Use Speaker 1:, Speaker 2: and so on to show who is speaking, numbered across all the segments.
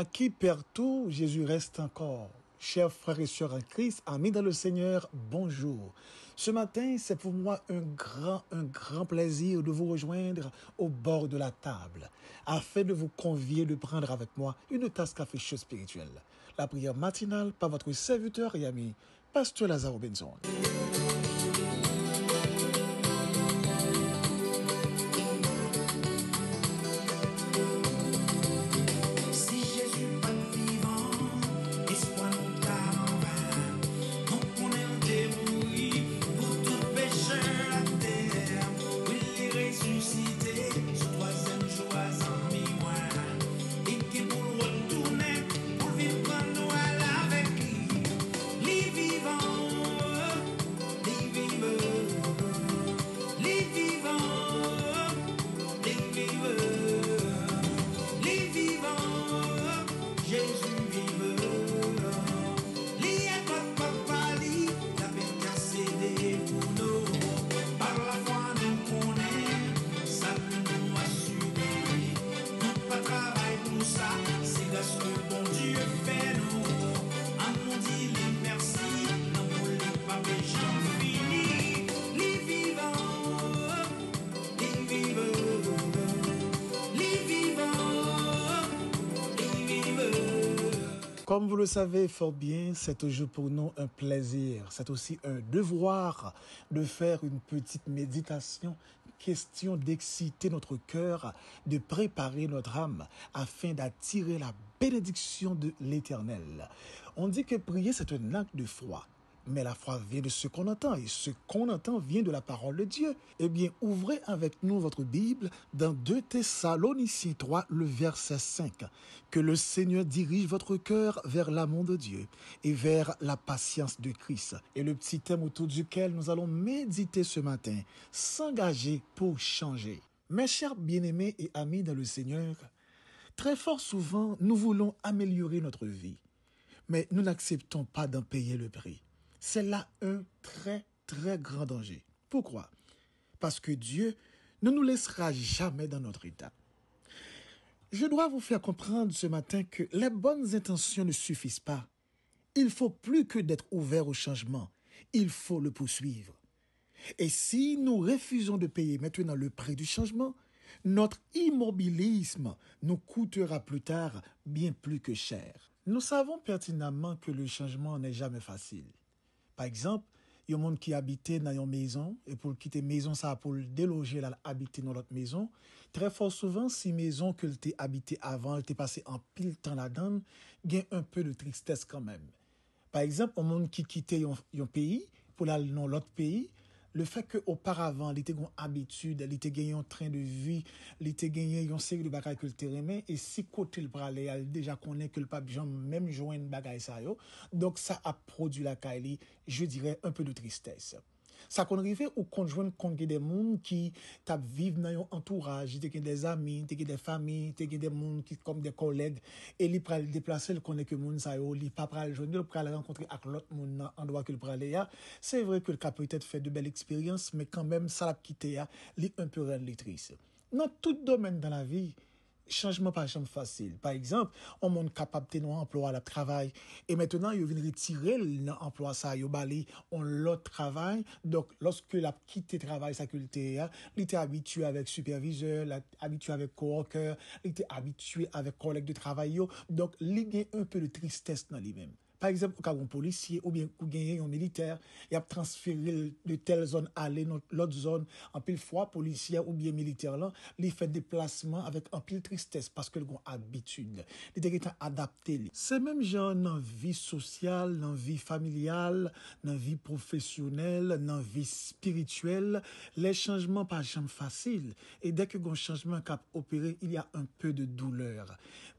Speaker 1: à qui perd tout, Jésus reste encore. Chers frères et sœurs en Christ, amis dans le Seigneur, bonjour. Ce matin, c'est pour moi un grand, un grand plaisir de vous rejoindre au bord de la table, afin de vous convier de prendre avec moi une tasse café chaud spirituelle. La prière matinale par votre serviteur et ami, Pasteur Lazare Benson. Comme vous le savez fort bien, c'est toujours pour nous un plaisir, c'est aussi un devoir de faire une petite méditation, question d'exciter notre cœur, de préparer notre âme afin d'attirer la bénédiction de l'Éternel. On dit que prier, c'est un acte de foi. Mais la foi vient de ce qu'on entend et ce qu'on entend vient de la parole de Dieu. Eh bien, ouvrez avec nous votre Bible dans 2 Thessaloniciens 3, le verset 5. Que le Seigneur dirige votre cœur vers l'amour de Dieu et vers la patience de Christ. Et le petit thème autour duquel nous allons méditer ce matin, s'engager pour changer. Mes chers bien-aimés et amis dans le Seigneur, très fort souvent, nous voulons améliorer notre vie, mais nous n'acceptons pas d'en payer le prix. C'est là un très, très grand danger. Pourquoi Parce que Dieu ne nous laissera jamais dans notre état. Je dois vous faire comprendre ce matin que les bonnes intentions ne suffisent pas. Il faut plus que d'être ouvert au changement. Il faut le poursuivre. Et si nous refusons de payer maintenant le prix du changement, notre immobilisme nous coûtera plus tard bien plus que cher. Nous savons pertinemment que le changement n'est jamais facile. Par ekzamp, yon moun ki abite nan yon mezon, e pou kite mezon sa pou deloje lal abite nan lot mezon, tre fos souvan si mezon ke lte abite avan, lte pase an pil tan la dan, gen un peu de trikstes kan men. Par ekzamp, yon moun ki kite yon peyi, pou lal nan lot peyi, Le fèk ke oparavan li te gwen abitude, li te gen yon tren de vi, li te gen yon seri de bagay kou te remen, e si kote l brale al deja konen kou l pap jom mèm jwen bagay sayo, donk sa ap produ laka li, je dire, un peu de tristès. Sa konrifè ou konjwen konke de moun ki tap vive nan yon antouraj, teke de zami, teke de fami, teke de moun ki kom de koleg, e li pral deplase l konneke moun sa yo, li pap pral jwennil pral renkontre ak lout moun nan andwa ke l pral e ya, se vre ke l ka pwetet fè de bel eksperyans, me kanbèm sa l ap kite ya, li unpe rèl litris. Nan tout domen dan la vi, chanjman pa chanm fasyl. Par ekzamp, on moun kapapte nou an plou al ap travay, e mettenan, yo vin ritire l nou an plou asay yo bali, on lot travay, dok loske l ap kite travay sa kulteya, li te abitue avèk supervizeur, li te abitue avèk co-hoker, li te abitue avèk kolek de travay yo, dok li gen un pè de tristest nan li mèm. Par exemple, ou ka gwen policye ou gen yon militer, y ap transfiril de tel zon ale, l'ot zon, an pil fwa, policye ou gen militer lan, li fwen deplasman avèk an pil tristès, paske l gwen abitun. Li dek etan adapte li. Se menm jan nan vi sosyal, nan vi familial, nan vi profesyonel, nan vi spirituel, li chanjman pa chanm fasil. E dek yon chanjman ka ap operé, il y a an peu de douleur.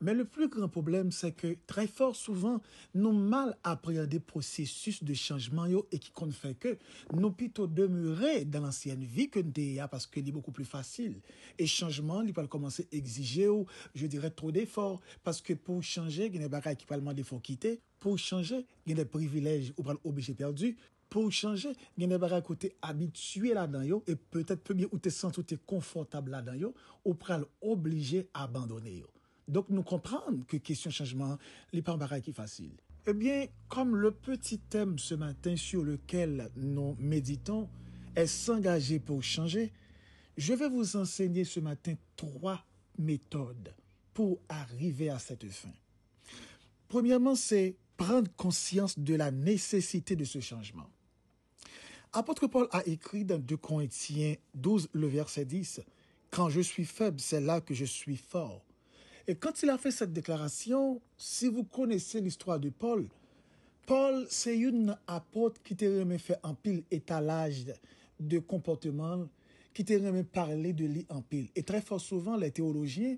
Speaker 1: Men le plu gran problem, se ke trey for souvan nou manjman apre yon de prosesus de chanjman yo e ki kon fè ke nou pito demure dan lansyen vi ke nte ya paske li boku pli fasil e chanjman li pal komanse exije yo je dire tro defor paske pou chanje genè baray ki pal man defor kite pou chanje genè privilej ou pal obije perdi pou chanje genè baray kote abitue la dan yo e petèt pe mi ou te sens ou te konfortab la dan yo ou pal obije abandonye yo donk nou kompran ke kesyon chanjman li pal baray ki fasil Eh bien, comme le petit thème ce matin sur lequel nous méditons est s'engager pour changer, je vais vous enseigner ce matin trois méthodes pour arriver à cette fin. Premièrement, c'est prendre conscience de la nécessité de ce changement. Apôtre Paul a écrit dans 2 Corinthiens 12, le verset 10, Quand je suis faible, c'est là que je suis fort. Et quand il a fait cette déclaration, si vous connaissez l'histoire de Paul, Paul c'est une apote qui t'aimait faire un pile étalage de comportement, qui t'aimait parler de lui en pile. Et très fort souvent les théologiens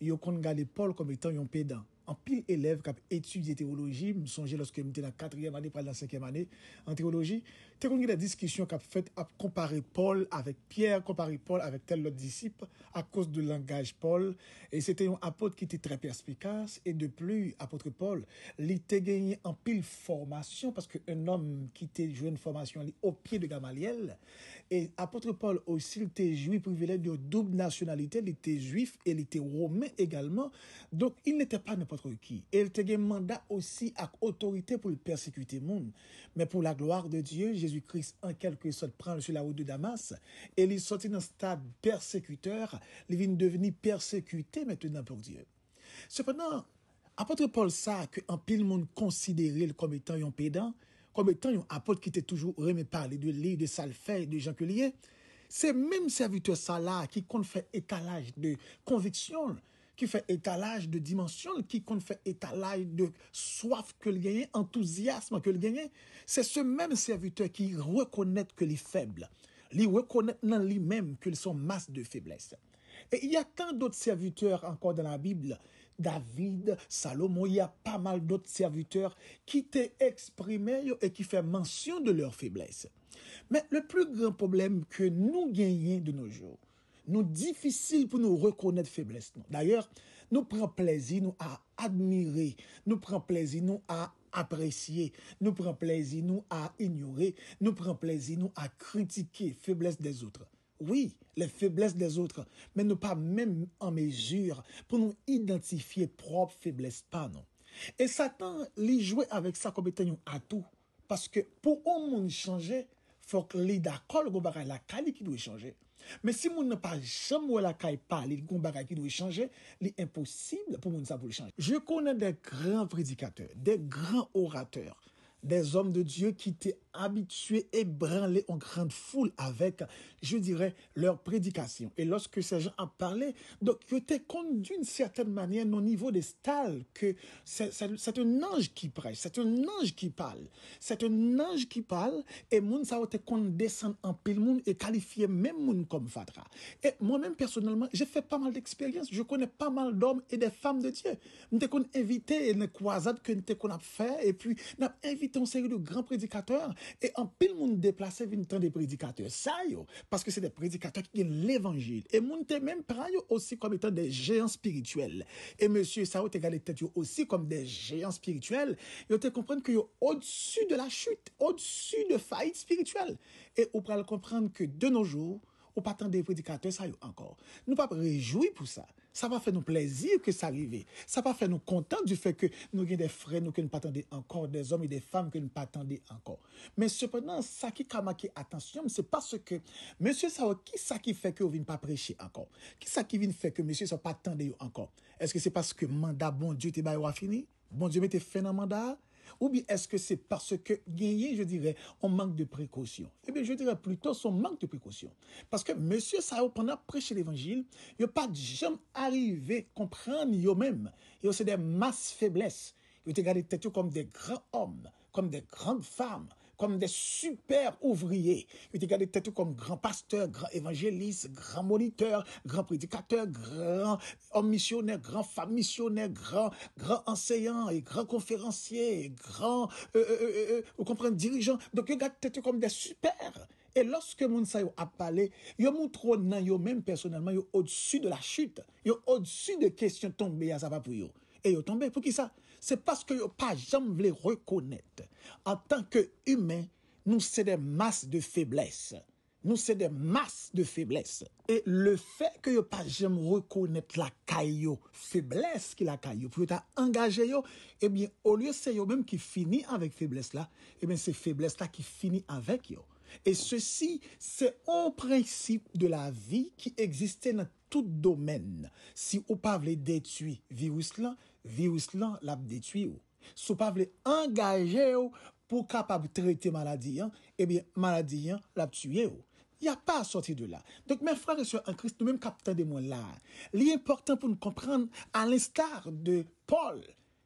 Speaker 1: y ont congagné Paul comme étant un pédant, un pile élève qui a étudié théologie, me songez lorsque j'étais dans la quatrième année, près de la cinquième année en théologie. C'est comme la discussion qu'a fait à comparer Paul avec Pierre, comparer Paul avec tel autre disciple à cause du langage Paul. Et c'était un apôtre qui était très perspicace. Et de plus, apôtre Paul, il était gagné en pile formation parce qu'un homme qui était joué une formation au pied de Gamaliel. Et apôtre Paul aussi, il était juif privilégié de double nationalité. Il était juif et il était romain également. Donc, il n'était pas n'importe qui. Et il était gagné mandat aussi avec autorité pour persécuter le monde. Mais pour la gloire de Dieu, Jésus christ en quelque sorte prend sur la route de Damas et il sortit dans stade persécuteur, les vient devenir persécuté maintenant pour Dieu. Cependant, apôtre Paul sait que en pile monde considéré comme étant un pédant, comme étant un apôtre qui était toujours aimé parler de lui, de et de Jean Culier, c'est même serviteur ça qui compte fait étalage de conviction qui fait étalage de dimension, qui fait étalage de soif que le gagne, enthousiasme que le gagne, c'est ce même serviteur qui reconnaît que les faibles, les reconnaît dans lui-même qu'ils sont masse de faiblesse. Et il y a tant d'autres serviteurs encore dans la Bible. David, Salomon, il y a pas mal d'autres serviteurs qui t'ont exprimé et qui font mention de leur faiblesse. Mais le plus grand problème que nous gagnons de nos jours, Nou difisil pou nou rekonnet febles nan. D'ayor, nou pren plezi nou a admirer, nou pren plezi nou a apresye, nou pren plezi nou a ignorer, nou pren plezi nou a kritike febles de zoutre. Oui, le febles de zoutre, men nou pa men en mejur pou nou identifiye prop febles pa nan. E satan li jwe avèk sa kompeten yon atou, paske pou ou moun yon chanje, fòk li dakol go barè la kalik yon yon chanje. Men si moun nan pa jem wala kay pa li konbara ki nou e chanje, li imposible pou moun sa pou le chanje. Je konnen de gran predikater, de gran orater, de zonm de Diyo ki te apres. habitués, ébranlés en grande foule avec, je dirais, leur prédication. Et lorsque ces gens en parlé, donc, ils étaient compte d'une certaine manière au niveau des stalles que c'est un ange qui prêche, c'est un ange qui parle. C'est un ange qui parle et moun ça été descendre en pile monde et qualifier même monde comme fatra. Et moi-même, personnellement, j'ai fait pas mal d'expériences. Je connais pas mal d'hommes et des femmes de Dieu. Nous qu'on invité une croisade que nous qu'on a fait et puis nous avons invité une série de grands prédicateurs E an pil moun deplase vin tan de predikater sa yo Paske se de predikater ki li l'evangil E moun te men pra yo osi komi tan de geyon spirituel E monsie sa yo te gale tet yo osi komi de geyon spirituel Yo te komprende ki yo odsu de la chute Odsu de fayit spirituel E ou pral komprende ki de noujou Ou patande predikate sa yo ankor. Nou pa rejoui pou sa. Sa pa fe nou plezir ke sa rive. Sa pa fe nou kontan du fe ke nou gen de fre nou ke nou patande ankor. De zom e de fam ke nou patande ankor. Men sepennan sa ki kama ki atensyon. Se paske monsye sa o ki sa ki fe ke ou vin pa preche ankor. Ki sa ki vin fe ke monsye sa patande yo ankor. Eske se paske manda bon diyo te bay wafini. Bon diyo me te fenamanda a. Ou bien est-ce que c'est parce que gagné, je dirais, on manque de précaution Eh bien, je dirais plutôt son manque de précaution. Parce que monsieur Sao, pendant prêcher l'évangile, il n'a pas jamais arrivé à comprendre lui-même. Il a des masses faiblesses. Il a été gardé comme des grands hommes, comme des grandes femmes comme des super ouvriers. Ils étaient gardés tête comme grand pasteur, grand évangéliste, grand moniteur, grand prédicateur, grand homme missionnaire, grand femme missionnaire, grand, grand enseignant et grand conférencier, grand, euh, euh, euh, vous comprenez, dirigeant. Donc, ils gardent tête comme des super. Et lorsque Mounsa a parlé, il montre nan yo même personnellement, au-dessus de la chute, est au-dessus des questions tombées à ça va pour yo. E yo tombe pou ki sa? Se paske yo pa jam vle rekonnet. An tanke humen, nou se de mas de feblesse. Nou se de mas de feblesse. E le fe ke yo pa jam rekonnet la kay yo, feblesse ki la kay yo, pou yo ta angaje yo, e eh bin, ou liyo se yo menm ki fini avèk feblesse la, e eh bin, se feblesse la ki fini avèk yo. E se si, se ou prinsip de la vi ki egziste nan tout domen, si ou pa vle detui virus lan, virus lan l ap detui ou. Sou pa vle engaje ou pou kapap te rete maladi an, ebyen maladi an l ap tuye ou. Ya pa a soti de la. Donk mè fran reso an krist nou mèm kapten de mwen la. Li important pou nou komprend an l instar de Paul,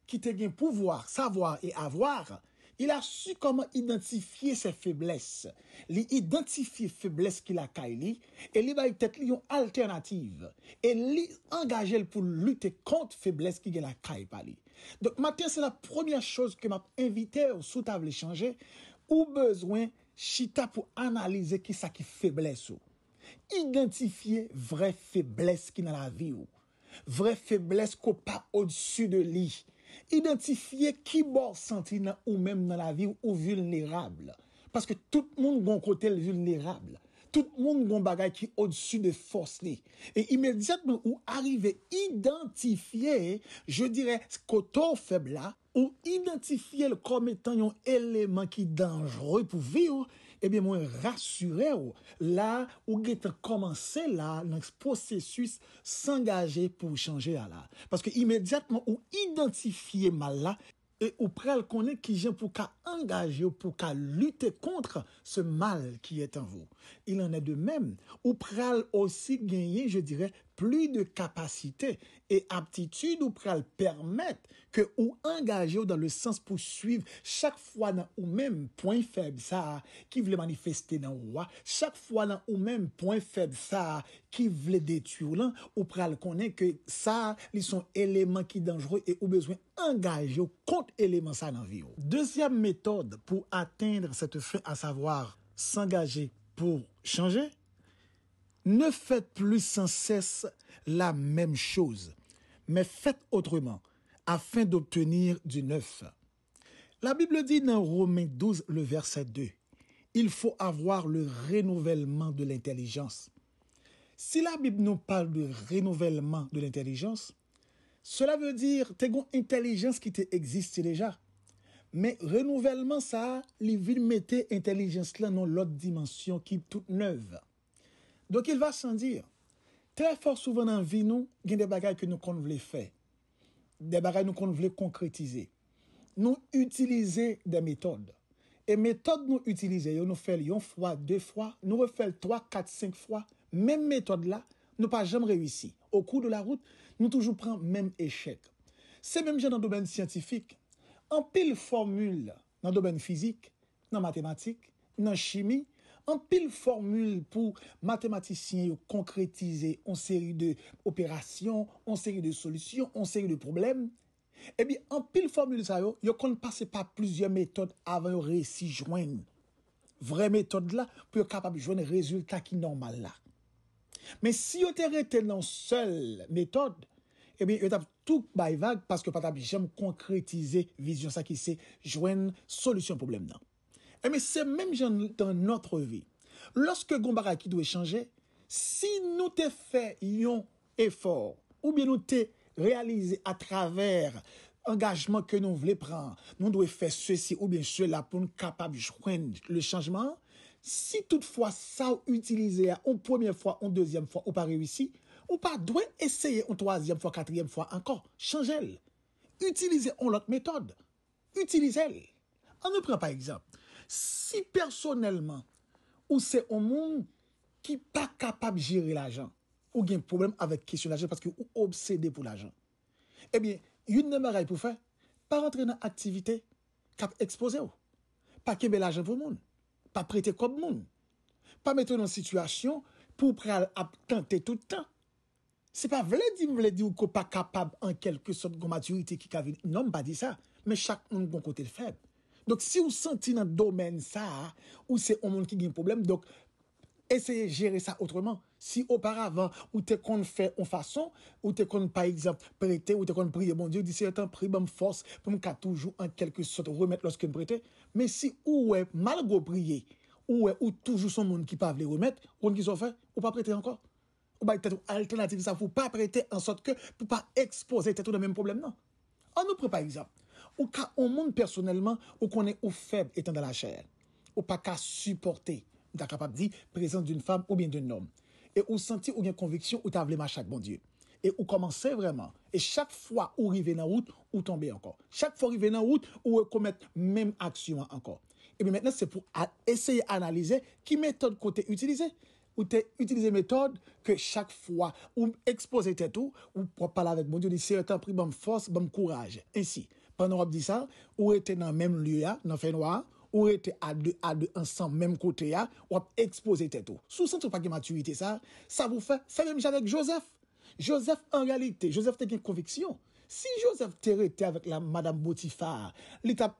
Speaker 1: ki te gen pouvoar, savoar e avwoar Il a su koman identifiye se feblesse. Li identifiye feblesse ki la kay li, e li ba yi tet li yon alternatif. E li angaje l pou lute kont feblesse ki gen la kay pa li. Donk matin, se la premier chose ke map invite ou sou ta vle chanje, ou bezwen, chita pou analize ki sa ki feblesse ou. Identifiye vre feblesse ki nan la vi ou. Vre feblesse ko pa ou dsu de li ou. identifiye ki bo senti nan ou mem nan la vi ou ou vulnerable. Paske tout moun gwen kote l vulnerable. Tout moun gwen bagay ki ou disu de fos li. E imediat moun ou arrive identifiye, je dirè koto febla ou identifiye l kometan yon eleman ki dangere pou vi ou Ebyen mwen rassure ou, la ou getan komanse la nans prosesus s'engage pou chanje a la. Paske imedjatman ou identifiye mal la, e ou pral konen ki jen pou ka engage ou pou ka lute kontre se mal ki etan vou. Il an e de men, ou pral osi genye, je dire, pli de kapasite e aptitude ou pral permette ke ou engaje ou dan le sens pou suive chak fwa nan ou menm pon feb sa ki vle manifeste nan ou wa, chak fwa nan ou menm pon feb sa ki vle detu ou lan, ou pral konen ke sa li son eleman ki denjroy e ou bezwen engaje ou kont eleman sa nan vi ou. Dezyam metode pou atendre sete fre a savoar s'engage pou chanje, Ne faites plus sans cesse la même chose, mais faites autrement, afin d'obtenir du neuf. La Bible dit dans Romains 12, le verset 2, il faut avoir le renouvellement de l'intelligence. Si la Bible nous parle de renouvellement de l'intelligence, cela veut dire que une intelligence qui existe déjà. Mais renouvellement, ça, il villes mettre intelligence là dans l'autre dimension qui est toute neuve. Donk il va san dir, tre fòr souven nan vi nou, gen de bagay ke nou kon vle fè, de bagay nou kon vle konkretize. Nou utilize de metode. E metode nou utilize, yo nou fèl yon fwa, de fwa, nou refèl towa, kat, senk fwa, men metode la, nou pa jem rewisi. Ou kou de la route, nou toujou pran men echec. Se menm jè nan doben scientifique, an pil formule nan doben fizik, nan matematik, nan chimik, an pil formule pou matematisyen yon konkretize an seri de operasyon, an seri de solusyon, an seri de problem, e eh bi an pil formule sa yo, yo kon pase pa pluzye metode avan yon resi jwenn. Vre metode la pou yo kapab jwenn rezultat ki normal la. Men si yo ter reten nan sol metode, e eh bi yo tap touk bay vag paske pata bi jem konkretize vizyon sa ki se jwenn solusyon problem nan. Eme se menm jan dan notre vi. Lorske gombara ki dwe chanje, si nou te fè yon efor, ou bien nou te realize a traver angajman ke nou vle pran, nou dwe fè se si ou bien se la pou nou kapab jwen le chanjman, si toutfwa sa ou utilize an poumyen fwa, an dezyen fwa ou pa rewisi, ou pa dwen eseye an toazyen fwa, katryen fwa ankon, chanje el. Utilize an lot metode. Utilize el. An nou pren pa ekzamp. Si personelman ou se ou moun ki pa kapab jiri l'ajan ou gen problem avek kisyon l'ajan paske ou obsede pou l'ajan, ebyen, yon ne me ray pou fè, pa rentre nan aktivite kap expose ou. Pa kebe l'ajan pou moun, pa prete kop moun, pa mette ou nan sitwasyon pou pral ap kante toutan. Se pa vle di m vle di ou ko pa kapab an kelke sot gomaturite ki kavine, non pa di sa, men chak moun gom kote feb. Donk si ou senti nan domen sa, ou se ou moun ki gen problem, donk eseye jere sa otreman. Si oparavan ou te kon fè ou fason, ou te kon pa exemple prete, ou te kon priye, bon diyo, disi etan pribe m fos pou m ka toujou an kelke sot remet loske m prete. Men si ou oue mal go priye, ou oue ou toujou son moun ki pa vle remet, kon ki so fè, ou pa prete anko. Ou ba ete tou alternatif sa, pou pa prete an sot ke pou pa expose ete tou nan men problem nan. An nou prepe pa exemple. Ou ka ou moun personelman, ou konen ou feb etan da la chère. Ou pa ka supporte, ou ta kapap di, prezant d'un fam ou bien d'un nom. E ou senti ou gen konviksyon ou ta avleman chak, bon dieu. E ou komanse vreman. E chak fwa ou rive nan wout, ou tombe ankon. Chak fwa rive nan wout, ou wè komet menm aksyon ankon. E mi mennen se pou eseye analize ki metode ko te utilize. Ou te utilize metode ke chak fwa ou m'expose te tou, ou pala vek, bon dieu, di se yo te apri, bom fos, bom kouraj, ensi. Pendon wap di sa, ou ete nan menm lye ya, nan fenwa, ou ete ade ade ansan menm kote ya, wap expose tetou. Sou sentou pa ki maturite sa, sa wou fe, sa menm jadek Joseph. Joseph en realite, Joseph te gen konveksyon. Si Joseph te rete avet la Madame Boutifar, li tap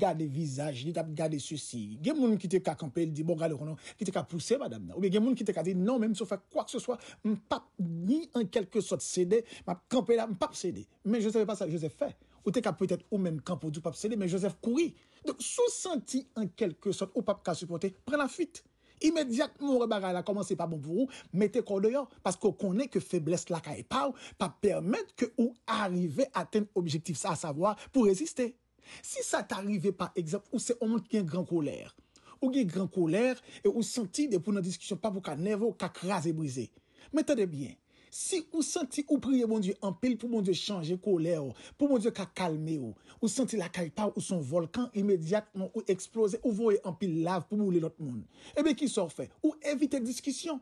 Speaker 1: gade vizaj, li tap gade souci, gen moun ki te ka kampe, li di bon gade konon, ki te ka pousse madame nan, gen moun ki te ka di nan menm sou fe kwa kse swa, mpap ni an kelke sot sede, mpap kampe la, mpap sede. Men, josefe pa sa, josefe fe. Ou te ka pwetet ou menm kampou di ou pap sene, men Joseph kouri. Don sou senti en kelke sot ou pap ka suporte, pren la fit. Imediat moun rebara la koman se pa bon pou ou, mette kon doyon. Paske ou konen ke febles la ka e pa ou, pa permette ke ou arive aten objektif sa a savoa pou reziste. Si sa ta arrive pa, eksept, ou se ou moun gen gran koler. Ou gen gran koler, ou senti de pou nan diskusyon pa pou ka nevo, ka kras e brize. Mette de bien. Si ou senti ou priye moun diyo anpil pou moun diyo chanje kou le ou, pou moun diyo ka kalme ou, ou senti la kaypaw ou son volkan imediatman ou eksplose ou voye anpil lav pou moun li lot moun, eh ebe ki sor fe, ou evitek diskisyon.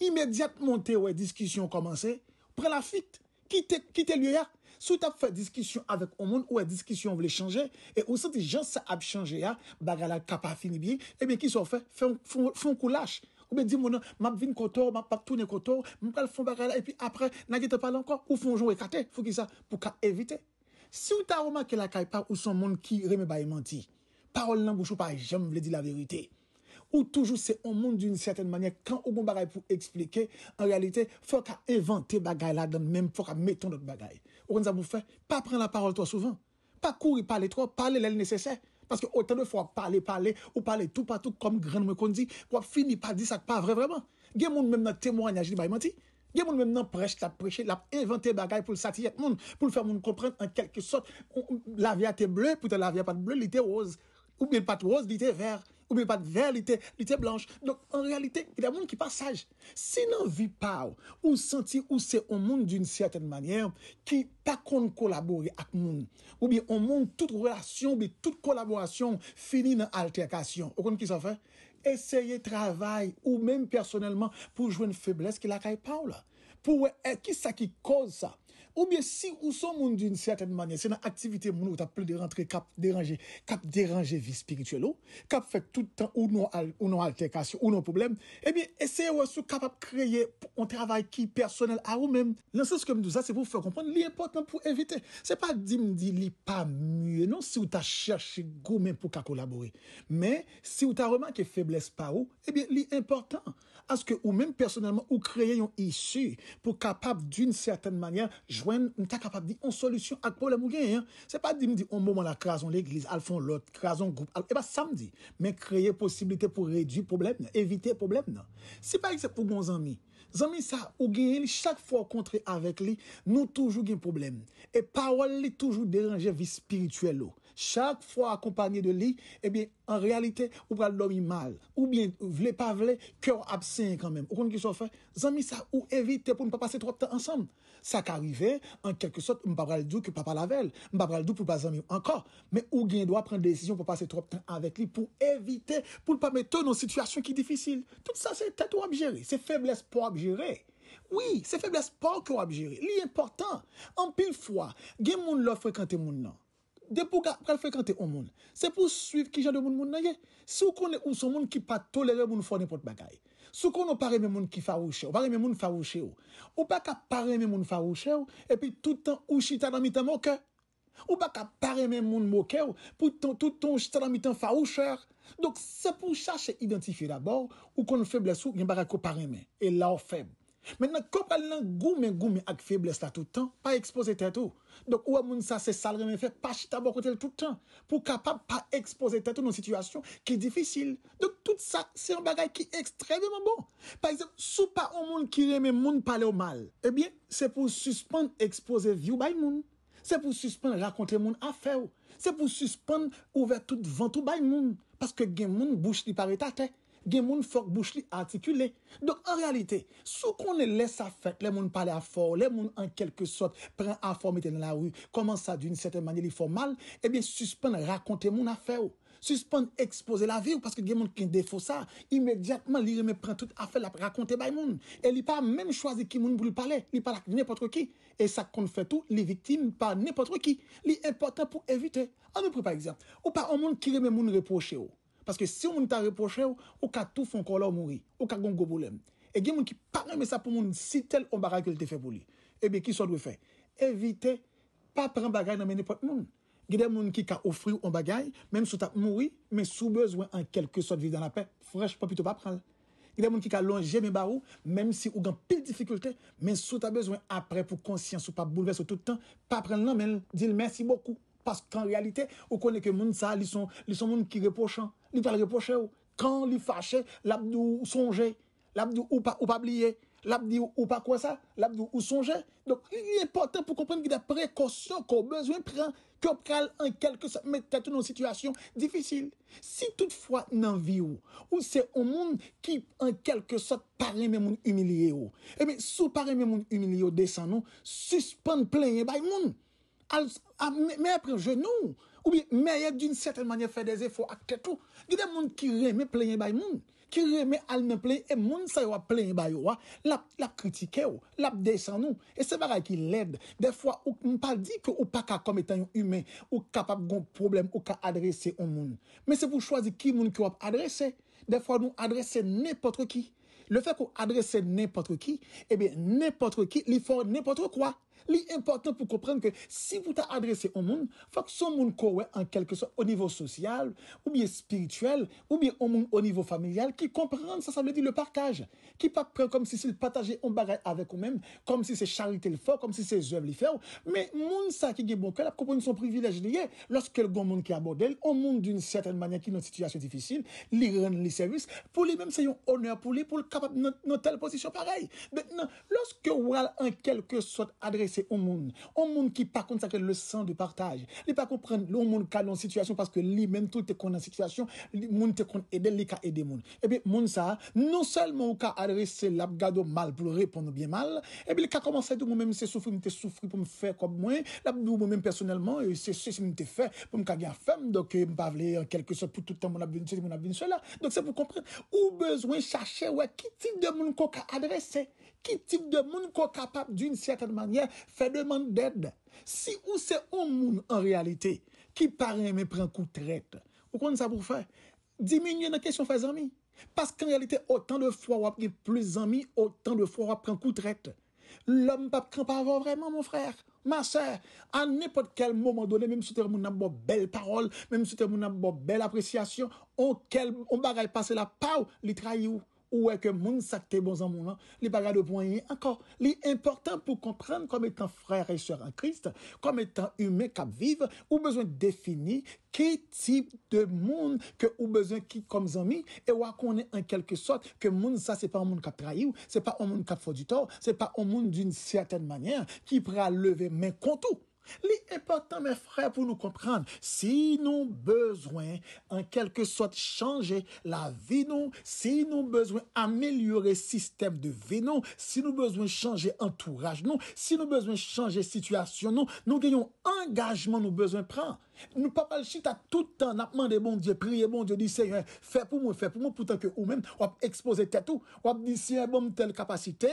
Speaker 1: Imediat monte ou e diskisyon komanse, pre la fit, kite kite lyo ya, sou tap fe diskisyon avek o moun ou e diskisyon vle chanje, e ou senti jan sa ap chanje ya, bagala kapafini bi, ebe eh ki sor fe, fon kou lache. Ou be di mounan, map vin kotor, map patounen kotor, moun kal fon bagay la, epi apre, nage te palan kon, ou fon joun wekate, fou ki sa pou ka evite. Si ou ta ouman ke la kay pa, ou son moun ki reme baye manti, parol nan bouchou pa, jem vle di la verite. Ou toujou se on moun d'une certaine manye, kan ou moun bagay pou explike, an realite, fou ka evante bagay la dan, mèm fou ka meton dot bagay. Ou gen za mou fe, pa pran la parol to souvan. Pa kouri, pale to, pale lèl nesesè. Paske otan de fwa pale pale ou pale tou patou kom gren me kondi, wap fini pa di sak pa vre vreman. Gen moun menm nan temwanyaj li baymanti. Gen moun menm nan prech la preche, la inventer bagay pou sati yet moun, pou l fè moun komprende an kelke sot. La via te ble, pou te la via pat ble, li te oz. Ou mi pat oz, li te ver. Ou bi pat ver lite, lite blanche. Donc en realite, y da moun ki pas saj. Si nan vi pa ou, ou senti ou se ou moun d'une certaine manyen, ki pa kon kolabori ak moun. Ou bi, ou moun tout relasyon, bi tout kolaborasyon fini nan alterkasyon. Ou kon ki sa fè? Eseye travay ou men personelman pou jwen febles ki la kay pa ou la. Po wè, e, ki sa ki koz sa? Ou bien, si ou son moun d'une certaine manye, se nan aktivite moun ou ta ple de rentre kap deranje, kap deranje vi spirituelo, kap fek toutan ou nou alterkasyon, ou nou poublem, e bien, eseye ou asou kapap kreye un travay ki personel a ou men. Lanse, se kem nou za, se pou fwe kompon, li importan pou evite. Se pa di mdi li pa mye, non, si ou ta chershe gou men pou ka kolabori. Men, si ou ta roman ke febles pa ou, e bien, li importan. Aske ou men personelman ou kreye yon isu pou kapap d'une certaine manye jou Mwen ta kapap di an solusyon ak problem ou gen yon. Se pa di mwen di an mouman la krason l'eglize, al fon lot, krason group. E ba samdi, men kreye posibilite pou redyu problem nan, evite problem nan. Se pa ek se pou goun zami. Zami sa, ou gen yon, chak fwa kontre avek li, nou toujou gen problem. E pa wale li toujou deranje vi spirituelo. chak fwa akompanyen de li, ebyen, eh an realite, ou pral lomi mal, oubyen, vle pa vle, kyo apsen kanmen. Ou kon ki sou fwe, zanmi sa ou evite pou nou pa pase trop tan ansanm. Sa ka arrive, an kelke sot, ou mpa pral dou ki papa lavel, mpa pral dou pou pa zanmi ankon, me ou gen doa pren desisyon pou pase trop tan avet li, pou evite, pou lpa mette nou situasyon ki difisil. Tout sa se tet ou abjere, se febles po abjere. Oui, se febles po ou ki ou abjere. Li important, an pil fwa, gen moun lo frekante m Depou ka pral frekante ou moun, se pou suiv ki jan de moun moun naye, sou kon ou son moun ki pa tolere moun fwa nipot bagay, sou kon ou pareme moun ki fawouche ou, pareme moun fawouche ou, ou baka pareme moun fawouche ou, epi toutan ou chita dami tan mouke, ou baka pareme moun mouke ou, toutan ou chita dami tan fawouche ou, donk se pou chache identifi dabor ou kon feble sou yon bagay ko pareme, e la ou feble. Men nan kopal nan gou men gou men ak febles la toutan, pa expose tetou. Donk ouwa moun sa se sal reme fe pachita bokotel toutan pou kapap pa expose tetou nan sitwasyon ki difisil. Donk tout sa se an bagay ki ekstrememan bon. Par exemple, sou pa ou moun ki eh reme moun pale ou mal, ebyen, se pou suspande expose vi ou bay moun. Se pou suspande rakonte moun afe ou. Se pou suspande ouve tout vant ou bay moun. Paske gen moun bouche li pare tatè. gen moun fok bouch li atikule. Donk, an realite, sou kon ne les a fèt, le moun pale a fò, le moun an kelke sòt, pren a fò metè nan la rù, koman sa d'une sète manye li fò mal, ebyen eh suspèn rakonte moun a fè ou. Suspèn ekspose la vi ou, paske gen moun kin defo sa, imediatman li remè pren tout a fè la rakonte bay moun. E li pa mèm chwazi ki moun broul pale, li palak nèpotro ki. E sa kon fèt ou, li vitim pa nèpotro ki. Li importan pou evite. An nou pre par exemple, ou pa an moun ki remè moun reproche ou. Paske si ou moun ta reproche ou, ou ka tou fankor la ou mouri, ou ka gongobolem. E gen moun ki pa reme sa pou moun si tel ombagay ke lte febouli. Ebe ki sou dwe fe, evite pa pren bagay nan menepot moun. Genè moun ki ka ofri ou ombagay, men sou ta mouri, men sou bezwen an kelke sou de vive dan apè, fwèch pa pito pa pren. Genè moun ki ka longe men barou, men si ou gan pil dificultè, men sou ta bezwen apre pou konsyans ou pa bouleves ou toutan, pa pren nan men, dil mersi bokou. Paske tan realite, ou konen ke moun sa, li son moun ki repochan. Li tal repoche ou. Kan li fache, labdou ou sonje. Labdou ou pa ou pa blye. Labdou ou pa kwa sa. Labdou ou sonje. Donk, li e poten pou kompren ki da prekosyon ko bezwen pren. Kyo pral an kelke sa. Meta te nou situasyon difisil. Si toutfwa nan vi ou. Ou se ou eh moun ki an kelke sa pari men moun umilye ou. Eme sou pari men moun umilye ou desan nou. Suspande plenye bay moun. al mè pre genou, ou bi mè yè d'youn sèten manye fè dè zè fò ak tè tou, di dè moun ki remè plèye bay moun, ki remè al nè plèye, e moun sa yò wap plèye bay yò wap, lap kritike ou, lap deshan ou, e se baray ki led, de fwa ou m'padi ki ou pa ka kom etan yon humè, ou kapap gon problem, ou ka adrese ou moun, me se pou chwazi ki moun ki wap adrese, de fwa nou adrese nèpotre ki, le fè kou adrese nèpotre ki, e bè nèpotre ki, li fò nèpotre kwa, important pour comprendre que si vous t'adressez au monde, il faut que ce monde soit en quelque sorte au niveau social, ou bien spirituel, ou bien au, monde, au niveau familial, qui comprenne, ça, ça veut dire le partage. Qui pas comme si c'est le partager en bagage avec eux-mêmes comme si c'est charité le fort, comme si c'est œuvre le faire. Mais monde ça qui est bon cœur, comprendre son privilège lié. Lorsque le un monde qui aborde, au monde d'une certaine manière qui est dans une situation difficile, les rend les services, pour lui mêmes c'est un honneur pour lui, pour le capable dans telle position pareil Maintenant, lorsque vous en quelque sorte adressé, se ou moun. Ou moun ki pa kontakèd le san de partaj. Li pa kompren ou moun ka loun situasyon, paske li men tout te kon nan situasyon, li moun te kon eh edel li ka edel moun. Ebe, moun sa, non sel moun ka adrese labgado mal pou repon nou bien mal, ebe, eh li ka komansay tou moun mèm se soufri, moun te soufri pou mou fè kom mwen, labgou moun mèm personelman euh, se soufri moun te fè pou moun ka gen fèm doke euh, mou pa vle en kelke sò pou toutan moun abine sè, moun abine sè la. Donk se pou kompre ou bezwen chache wè, ki ti de moun Ki tip de moun ko kapap d'youn sèkèl manye fè deman dèd? Si ou se ou moun an rèalite ki parè mè pren koutrèt? Ou kon sa pou fè? Diminyè nan kesyon fè zami? Paske an rèalite otan de fwa wap gè plè zami, otan de fwa wap pren koutrèt. Lòm pap kamp avò vreman, moun frèr? Ma sè, an nèpot kel moun moun dole, mèm sè tè moun nan bo bel parol, mèm sè tè moun nan bo bel apresyasyon, ou kel moun bagay pase la pa ou li trai ou? ou est que moun sakte bon en moun hein? li pas de moyen hein? encore li important pour comprendre comme étant frère et soeur en Christ comme étant humain cap vivre ou besoin de définir quel type de monde que ou besoin qui comme amis et ou qu'on est en quelque sorte que monde ça c'est pas un monde qui trahi c'est pas un monde qui fait du tort c'est pas un monde d'une certaine manière qui pourra lever main contre tout est important, mes frères, pour nous comprendre, si nous besoin, en quelque sorte, changer la vie, nous, si nous besoin améliorer le système de vie, nous, si nous besoin changer entourage, nous, si nous besoin changer situation, nous, nous avons engagement, nous besoin prendre. Nous pas le chita temps apman demandé bon Dieu, priye bon Diyo, di seyon, fè pour moi fè pour moi poutan que ou vous avez expose tout ou di seyon bon telle capacité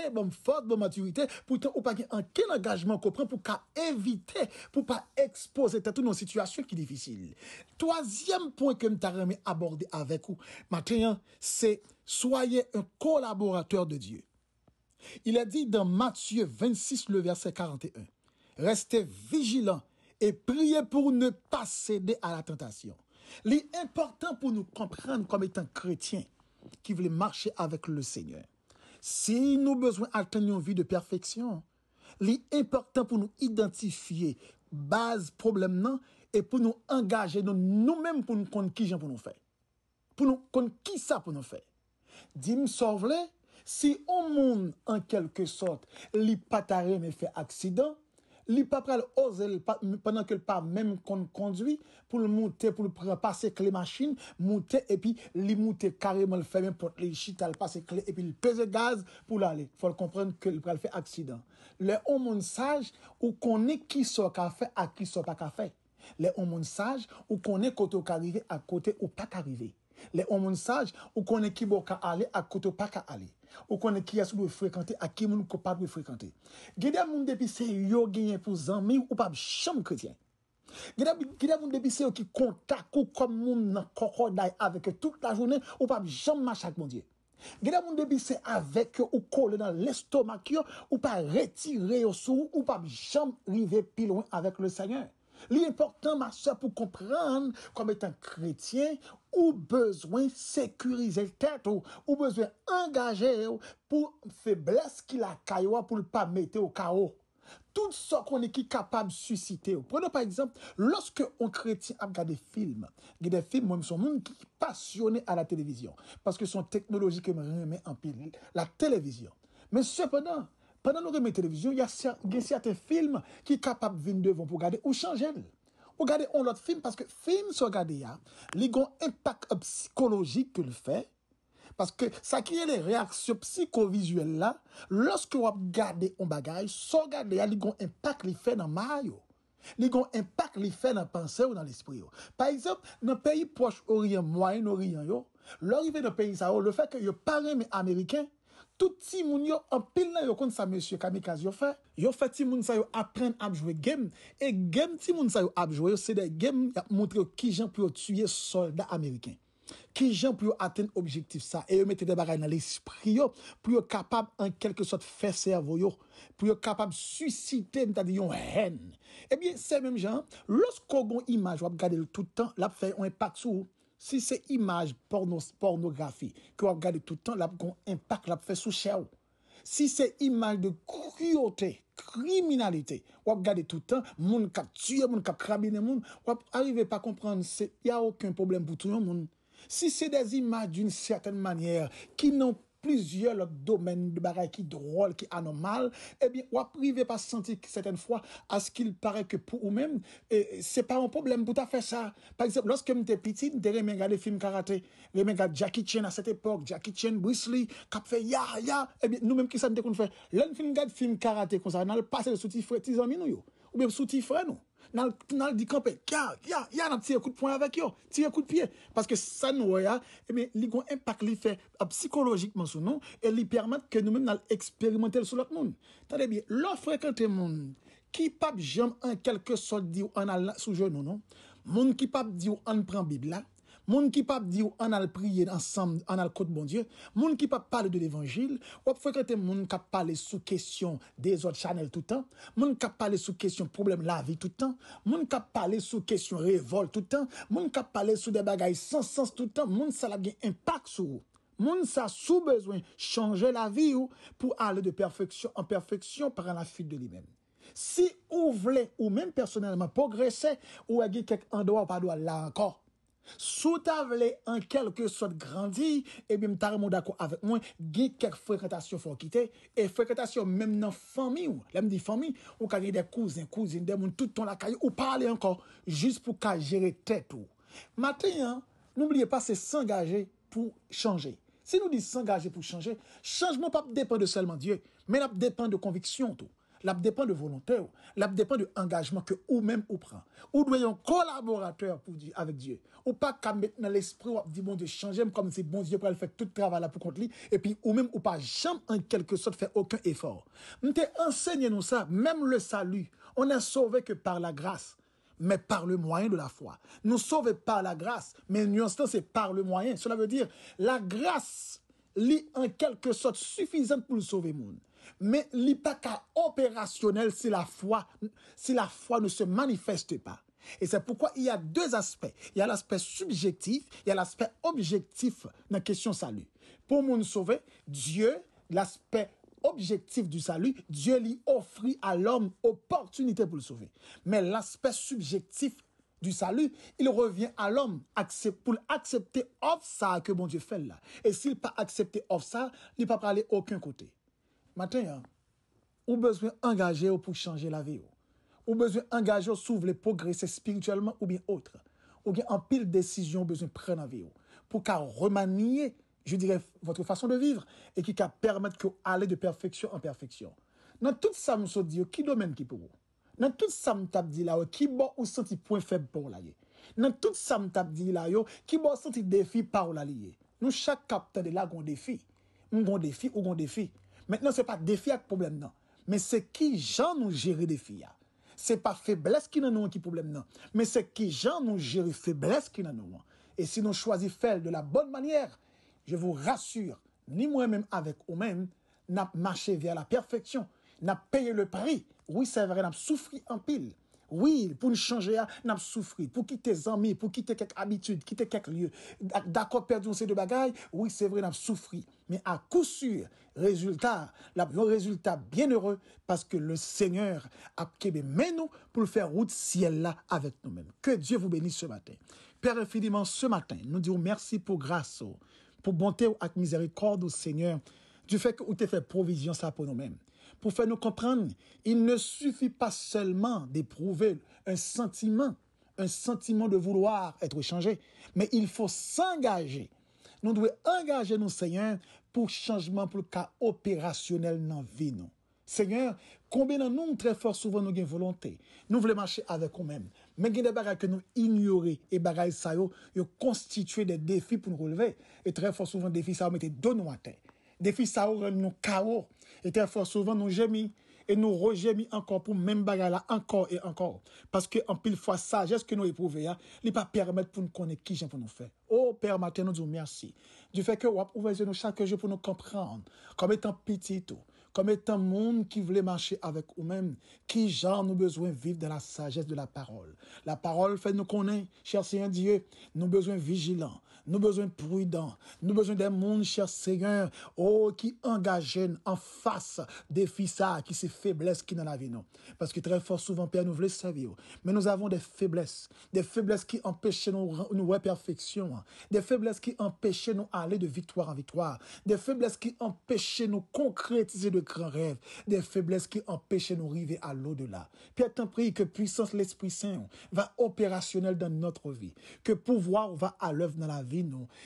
Speaker 1: maturité, pourtant vous n'avez pas ou pas en anken angajman pour éviter, pour pas exposer pou tout dans une situation qui qui difficile. Troisième point que nous reme aborder avec vous matenyan, c'est soyez un collaborateur de Dieu. Il est dit dans Matthieu 26, le verset 41, Restez vigilants et prier pour ne pas céder à la tentation. L'important pour nous comprendre comme étant chrétien qui voulait marcher avec le Seigneur. Si nous besoin atteindre une vie de perfection, l'important pour nous identifier base problème non et pour nous engager nous-mêmes pour nous connaître qui pour nous faire. Pour nous connaître qui ça pour nous faire. Dim sauve si au monde en quelque sorte li pas fait accident, Li pa pral oze, pendant ke l pa mèm kon kondwi, pou l moutè, pou l pral pase kle machine, moutè, epi li moutè kareman fè mèm pou l chital pase kle, epi l peze gaz pou l alè. Fòl komprèn ke l pral fè aksidan. Le omon saj, ou konè ki so ka fè, a ki so pa ka fè. Le omon saj, ou konè koto ka rive, a kote, ou pa ka rive. Le omon saj, ou konè ki bo ka alè, a kote, ou pa ka alè. Ou konen ki yasou dwe frekante, a ki moun koupad dwe frekante. Gede moun debise yo genye pou zanmi ou pa bi chanm kretien. Gede moun debise yo ki kontak ou kom moun nan koko daye aveke tout la jounen ou pa bi chanm machak moun die. Gede moun debise aveke ou kole nan lestomak yo ou pa retire yo sou ou pa bi chanm rive pilon avek le sanyen. Li important ma sè pou kompran kom etan kretien ou pa bi chanm rive pilon avek le sanyen. Ou bezwen sekurize l tèt ou, ou bezwen engaje ou, pou febles ki la kaywa pou l pa mette ou ka ou. Tout so kon e ki kapab susite ou. Prenon par exemple, loske on kreti ap gade film, gade film, mwen son moun ki pasyonè a la televizyon. Paske son teknoloji ke mè remè anpil la televizyon. Men seponan, penan nou remè televizyon, gase ate film ki kapab vindevon pou gade ou chanjen l. So gade yon lot film, paske film so gade ya, li gon impak euh, psikolojik ke li fe, paske sa kiye le reaksyon psiko-vizuel la, loske yo gade yon bagay, so gade ya, li gon impak li fe nan ma yo, li gon impak li fe nan pense ou nan l'espri yo. Pa isop, nan peyi poch oriyen, moyen oriyen yo, lorive nan peyi sa yo, le fe ke yo parem yon Ameriken, Tout ti moun yo apel nan yo kont sa monsye kamikaz yo fe. Yo fe ti moun sa yo apren apjwe gem. E gem ti moun sa yo apjwe yo se de gem ya montre yo ki jan pou yo tuye soldat Ameriken. Ki jan pou yo aten objektif sa. E yo mette de bagay nan l'esprit yo pou yo kapab an kelke sot feservo yo. Pou yo kapab susite mtadi yon hen. Eh Ebyen se menm jan, los kogon imaj wap gade l toutan, l apfe yon epak sou yo. Si se imaj porno-sporno-grafi ki wap gade toutan, lap kon impak lap fe sou chè ou. Si se imaj de kruyote, kriminalite, wap gade toutan, moun kap tsyè, moun kap krabine, moun wap arrive pa komprend se ya ouken problem pou tsyè moun. Si se des imaj d'une certaine manyer ki nan pou plizye lok domen baray ki drol, ki anomal, ebi eh wap rive pa senti seten fwa as ki il pare ke pou ou men, eh, se pa an problem pou ta fe sa. Par exemple, loske mte pitin, de remen gade film karate, remen gade Jackie Chan a set epok, Jackie Chan, Bruce Lee, kap fe ya, ya, ebi eh nou men ki sante kon fwe, len film gade film karate konsa, nan l pase l suti fre ti zanmi nou yo, ou be suti fre nou. nan al di kampe, kya, kya, kya nan tiye kou de pouan avak yo, tiye kou de piye, paske sa nou ya, e eh mi li gwen empak li fe euh, ap psikolojikman sou nou, e li permat ke nou men nan al eksperimentel sou lak moun. Tade bi, lò frekante moun, ki pap jom an kelke sot di ou an al sou joun nou nou, moun ki pap di ou an pran bibla, Moun ki pap di ou an al priye ansam, an al kote bon die, moun ki pap pale de l'evangil, wap fwe kate moun ka pale sou kesyon de zot chanel tout an, moun ka pale sou kesyon problem la vi tout an, moun ka pale sou kesyon revol tout an, moun ka pale sou de bagay sans sens tout an, moun sa la gen impak sou ou. Moun sa sou bezwen chanje la vi ou, pou ale de perfeksyon an perfeksyon prena fil de li men. Si ou vle ou men personelman progresse, ou agi kek an doa ou pa doa la an kor, Sou ta vle ankel ke sot grandi, e bim tare mou dako avek mwen, gi kek frekretasyon fokite, e frekretasyon mem nan fami ou, lem di fami, ou kage de kouzin, kouzin, de moun tout ton la kaje, ou pale anko, jist pou kage jere te tou. Maten, nou blye pa se s'engage pou chanje. Se nou di s'engage pou chanje, chanjman pa p depen de selman die, men ap depen de konviksyon tou. la dépend de volontaire, la dépend de engagement que ou même vous prend. Ou nous un collaborateur pour Dieu, avec Dieu. Ou pas qu'à mettre l'esprit, ou dit bon Dieu, comme si bon Dieu pourrait faire tout le travail là pour contre lui, et puis ou même ou pas jamais en quelque sorte faire aucun effort. Nous enseigné nous ça, même le salut, on est sauvé que par la grâce mais par le moyen de la foi. Nous sauver par la grâce, mais nuance c'est par le moyen. Cela veut dire la grâce lit en quelque sorte suffisante pour le sauver monde mais li pas qu'à opérationnel si la foi, si la foi ne se manifeste pas. Et c'est pourquoi il y a deux aspects. Il y a l'aspect subjectif, il y a l'aspect objectif dans la question salut. Pour nous sauver, Dieu, l'aspect objectif du salut, Dieu lui offrit à l'homme opportunité pour le sauver. Mais l'aspect subjectif du salut, il revient à l'homme pour accepter off ça que bon Dieu fait là. Et s'il pas accepté off ça, il pas aller aucun côté. Maten, ou bezwen engaje ou pou chanje la veyo. Ou bezwen engaje ou souvle pogrese spiritualman ou bin outre. Ou gen anpil desisyon ou bezwen pren la veyo. Pou ka remanye, je dirè, vote fason de vivre, e ki ka permette ki ou ale oh, bon de perfeksyon an perfeksyon. Nan tout sa moun so diyo, ki domen ki pou ou? Nan tout sa moun tap di la yo, ki bo ou santi pwen feb pou ou la ye? Nan tout sa moun tap di la yo, ki bo ou santi defi pa ou la liye? Nou chak kapte de la goun defi. Moun goun defi ou goun defi? Maintenant, ce n'est pas défi avec problème, non. Mais c'est qui, gens nous gérer défi, c'est pas faiblesse qui nous a qui problème non mais c'est qui gens nous gère faiblesse qui nous et si nous choisissons faire de la bonne manière je vous rassure ni moi-même avec ou même n'a marché vers la perfection n'a payé le prix oui c'est vrai n'a souffert en pile oui, pour nous changer, hein, nous avons souffrir, pour quitter les amis, pour quitter quelques habitudes, quitter quelques lieux. D'accord, perdu, ces deux bagailles. Oui, c'est vrai, nous avons souffert. Mais à coup sûr, résultat, la résultat bienheureux, parce que le Seigneur a mené nous pour faire route ciel là avec nous-mêmes. Que Dieu vous bénisse ce matin. Père infiniment, ce matin, nous disons merci pour grâce, oh, pour bonté et miséricorde au Seigneur, du fait que vous avons fait provision ça pour nous-mêmes. pou fè nou kompren, il ne soufi pa selman de prouve un sentimen, un sentimen de vouloar etre chanje, men il fò s'engaje. Nou dwe engaje nou seyen pou chanjman pou l'ka operasyonel nan vi nou. Seyen, kombè nan nou, nou tre fòr souven nou gen volonté. Nou vle manche avek ou men. Men gen de bagay ke nou inyori e bagay sa yo, yo konstituye de defi pou nou releve. E tre fòr souven defi sa yo mette donou atè. Defi sa yo ren nou ka ou E ten fwa souvan nou jemi, e nou ro jemi ankon pou men bagay la ankon e ankon. Paske an pil fwa sajes ki nou epouve ya, li pa permette pou nou konen ki jen pou nou fe. Ou, Père Martin nou di ou mersi. Di feke wap ouveze nou chanke jen pou nou komprende. Kom etan pitito, kom etan moun ki vle manche avek ou men, ki jan nou bezwen viv de la sajes de la parol. La parol fe nou konen, chersenye diye, nou bezwen vijilan. Nous besoin prudent. Nous besoin d'un monde, cher Seigneur, oh, qui engage en face des fils qui se faiblesses qui dans la vie, Parce que très fort, souvent, Père, nous voulons servir. Mais nous avons des faiblesses. Des faiblesses qui empêchent nous, nous perfection. Des faiblesses qui empêchent nous aller de victoire en victoire. Des faiblesses qui empêchent nous concrétiser de grands rêves. Des faiblesses qui empêchent nous arriver à l'au-delà. Père, t'en prie que puissance l'Esprit Saint va opérationnel dans notre vie. Que pouvoir va à l'œuvre dans la vie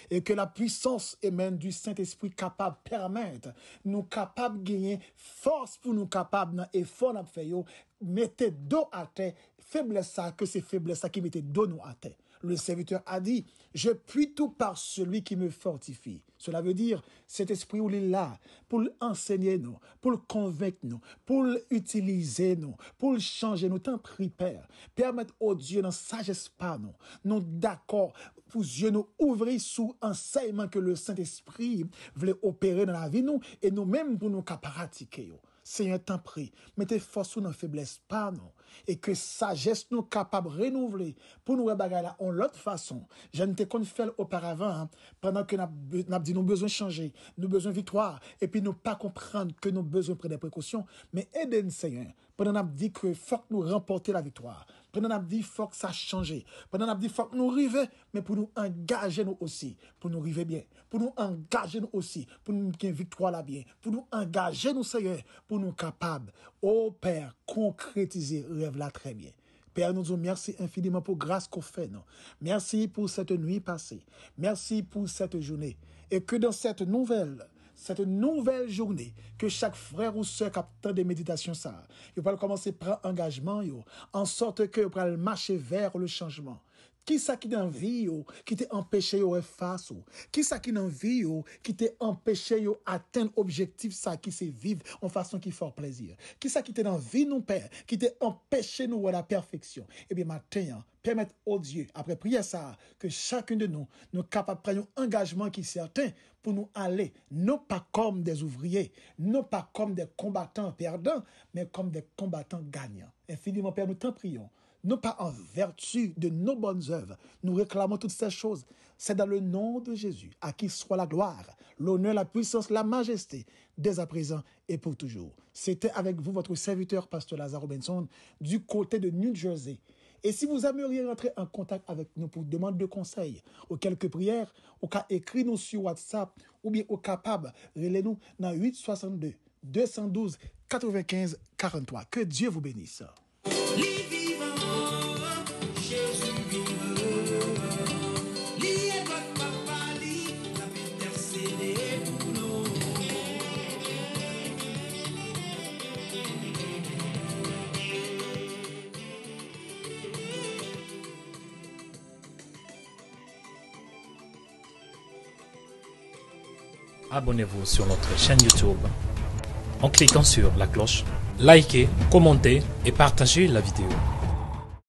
Speaker 1: Et que la puissance et même du Saint-Esprit capable permette, nous capable gagner, force pour nous capable et fort pour nous faire, mettez dos à terre faiblesse que ces faiblesse qui mettez dos nous à terre. le serviteur a dit, je puis tout par celui qui me fortifie. Cela veut dire, cet esprit où il est là, pour enseigner nous, pour convaincre nous, pour l'utiliser, nous, pour changer nous. Tant prie, Père. Permettre au Dieu, dans sagesse pas nous, nous d'accord, pour Dieu nous ouvrir sous enseignement que le Saint-Esprit voulait opérer dans la vie nous, et nous-mêmes pour nous pratiquer. Seyen tan pri, mette fosou nan febles pa nan, e ke sajes nou kapab renouvle pou nou e bagay la an lot fason. Jan te kon fel oparavan, pandan ke nap di nou bezon chanje, nou bezon vitwa, e pi nou pa komprend ke nou bezon prene prekousyon, men eden seyen, pandan nap di ke fok nou rempote la vitwa. Pendant nous dit, faut que ça change. Pendant Prenons dit, faut que nous arrivions. mais pour nous engager nous aussi. Pour nous rêver bien. Pour nous engager nous aussi. Pour nous gagner victoire là bien. Pour nous engager nous, Seigneur. Pour nous capables, ô oh Père, concrétiser rêve là très bien. Père, nous disons merci infiniment pour grâce qu'on fait, Merci pour cette nuit passée. Merci pour cette journée. Et que dans cette nouvelle, cette nouvelle journée que chaque frère ou sœur capte des méditations ça. il va commencer par engagement, en sorte que va marcher vers le changement. Qui ça qui dans vie qui t'a empêché est face Qui ça qui dans vie qui t'a empêché au atteindre objectif ça qui se vivre en façon qui fort plaisir? Qui ça qui est dans vie nous père, qui t'a empêché nous à la perfection? Eh bien, maintenant, hein, permettre au Dieu, après prier ça, que chacun de nous, nous capable prendre un engagement qui est certain pour nous aller, non pas comme des ouvriers, non pas comme des combattants perdants, mais comme des combattants gagnants. Infiniment, Père, nous t'en prions non pas en vertu de nos bonnes œuvres. Nous réclamons toutes ces choses. C'est dans le nom de Jésus, à qui soit la gloire, l'honneur, la puissance, la majesté, dès à présent et pour toujours. C'était avec vous votre serviteur, Pasteur Lazaro Robinson, du côté de New Jersey. Et si vous aimeriez rentrer en contact avec nous pour demander de conseils ou quelques prières, ou cas écrit-nous sur WhatsApp ou bien au capable, relayez nous dans 862 212 95 43. Que Dieu vous bénisse. abonnez-vous sur notre chaîne YouTube en cliquant sur la cloche, likez, commentez et partagez la vidéo.